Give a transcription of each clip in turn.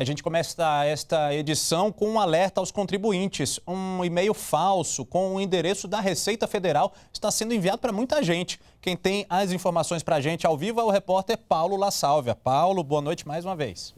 A gente começa esta edição com um alerta aos contribuintes. Um e-mail falso com o endereço da Receita Federal está sendo enviado para muita gente. Quem tem as informações para a gente ao vivo é o repórter Paulo La Sálvia. Paulo, boa noite mais uma vez.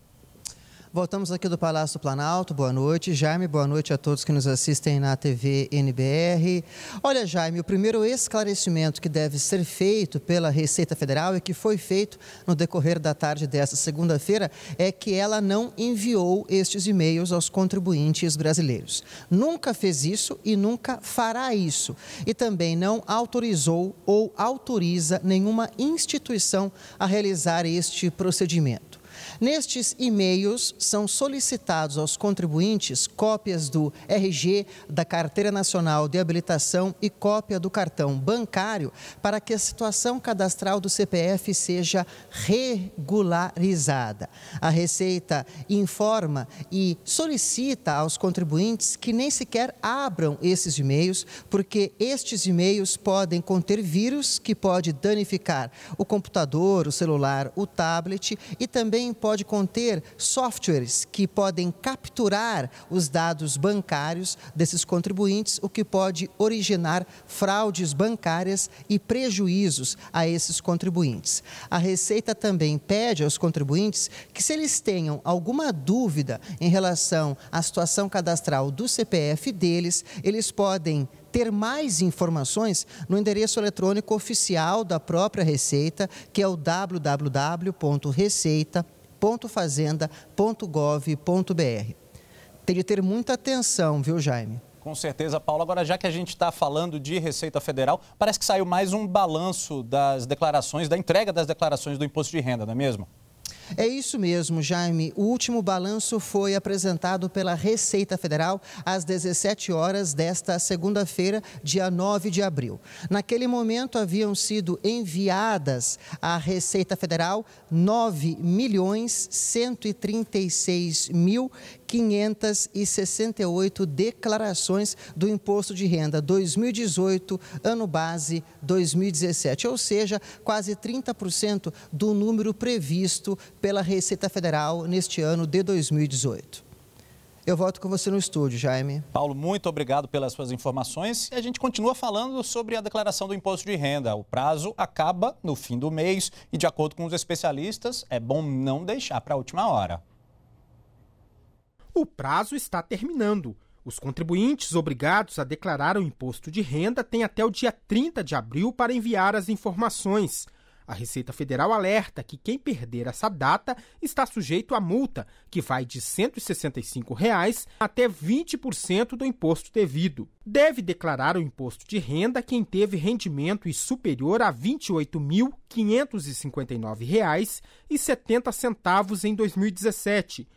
Voltamos aqui do Palácio do Planalto. Boa noite, Jaime. Boa noite a todos que nos assistem na TV NBR. Olha, Jaime, o primeiro esclarecimento que deve ser feito pela Receita Federal e que foi feito no decorrer da tarde desta segunda-feira é que ela não enviou estes e-mails aos contribuintes brasileiros. Nunca fez isso e nunca fará isso. E também não autorizou ou autoriza nenhuma instituição a realizar este procedimento. Nestes e-mails são solicitados aos contribuintes cópias do RG, da Carteira Nacional de Habilitação e cópia do cartão bancário para que a situação cadastral do CPF seja regularizada. A Receita informa e solicita aos contribuintes que nem sequer abram esses e-mails, porque estes e-mails podem conter vírus que pode danificar o computador, o celular, o tablet e também pode conter softwares que podem capturar os dados bancários desses contribuintes, o que pode originar fraudes bancárias e prejuízos a esses contribuintes. A Receita também pede aos contribuintes que, se eles tenham alguma dúvida em relação à situação cadastral do CPF deles, eles podem ter mais informações no endereço eletrônico oficial da própria Receita, que é o www.receita.fazenda.gov.br. Tem de ter muita atenção, viu, Jaime? Com certeza, Paulo. Agora, já que a gente está falando de Receita Federal, parece que saiu mais um balanço das declarações, da entrega das declarações do imposto de renda, não é mesmo? É isso mesmo, Jaime. O último balanço foi apresentado pela Receita Federal às 17 horas desta segunda-feira, dia 9 de abril. Naquele momento haviam sido enviadas à Receita Federal 9 milhões 136 mil 568 declarações do imposto de renda 2018, ano base 2017, ou seja, quase 30% do número previsto pela Receita Federal neste ano de 2018. Eu volto com você no estúdio, Jaime. Paulo, muito obrigado pelas suas informações. E a gente continua falando sobre a declaração do imposto de renda. O prazo acaba no fim do mês e, de acordo com os especialistas, é bom não deixar para a última hora o prazo está terminando. Os contribuintes obrigados a declarar o imposto de renda têm até o dia 30 de abril para enviar as informações. A Receita Federal alerta que quem perder essa data está sujeito a multa, que vai de R$ 165 reais até 20% do imposto devido. Deve declarar o imposto de renda quem teve rendimento superior a R$ 28.559,70 em 2017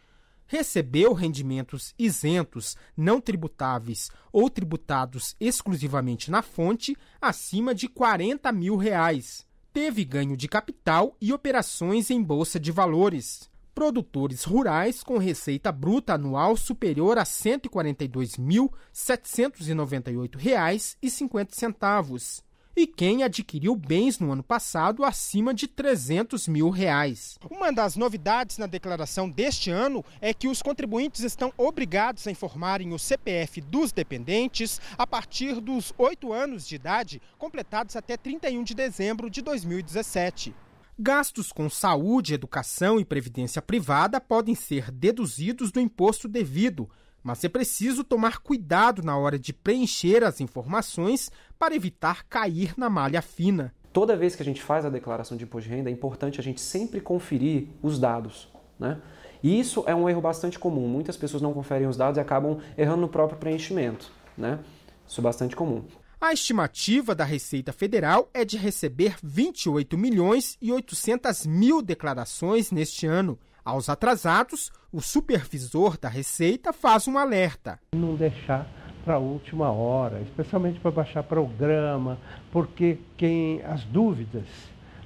recebeu rendimentos isentos, não tributáveis ou tributados exclusivamente na fonte, acima de 40 mil reais. Teve ganho de capital e operações em bolsa de valores. Produtores rurais com receita bruta anual superior a R$ 142.798,50 e quem adquiriu bens no ano passado acima de 300 mil reais. Uma das novidades na declaração deste ano é que os contribuintes estão obrigados a informarem o CPF dos dependentes a partir dos oito anos de idade, completados até 31 de dezembro de 2017. Gastos com saúde, educação e previdência privada podem ser deduzidos do imposto devido, mas é preciso tomar cuidado na hora de preencher as informações para evitar cair na malha fina. Toda vez que a gente faz a declaração de imposto de renda, é importante a gente sempre conferir os dados. Né? E isso é um erro bastante comum. Muitas pessoas não conferem os dados e acabam errando no próprio preenchimento. Né? Isso é bastante comum. A estimativa da Receita Federal é de receber 28 milhões e 800 mil declarações neste ano. Aos atrasados, o supervisor da Receita faz um alerta. Não deixar para a última hora, especialmente para baixar programa, porque quem as dúvidas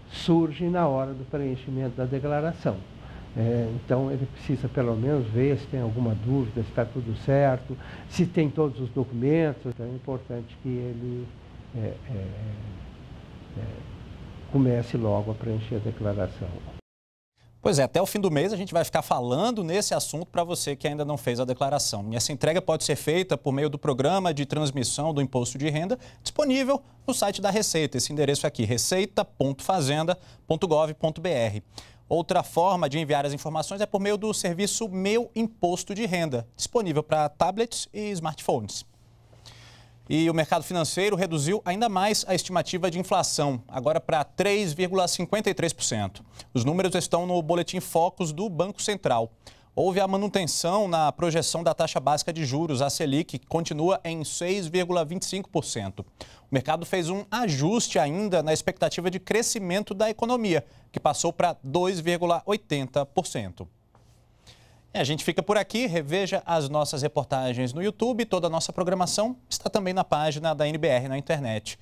surgem na hora do preenchimento da declaração. É, então ele precisa pelo menos ver se tem alguma dúvida, se está tudo certo, se tem todos os documentos. Então é importante que ele é, é, é comece logo a preencher a declaração. Pois é, até o fim do mês a gente vai ficar falando nesse assunto para você que ainda não fez a declaração. E essa entrega pode ser feita por meio do programa de transmissão do imposto de renda disponível no site da Receita. Esse endereço aqui, receita.fazenda.gov.br. Outra forma de enviar as informações é por meio do serviço Meu Imposto de Renda, disponível para tablets e smartphones. E o mercado financeiro reduziu ainda mais a estimativa de inflação, agora para 3,53%. Os números estão no boletim Focus do Banco Central. Houve a manutenção na projeção da taxa básica de juros, a Selic, que continua em 6,25%. O mercado fez um ajuste ainda na expectativa de crescimento da economia, que passou para 2,80%. É, a gente fica por aqui, reveja as nossas reportagens no YouTube, toda a nossa programação está também na página da NBR na internet.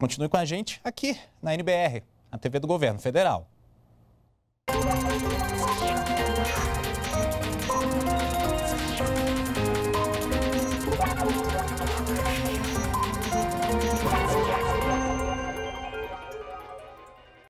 Continue com a gente aqui na NBR, a TV do Governo Federal.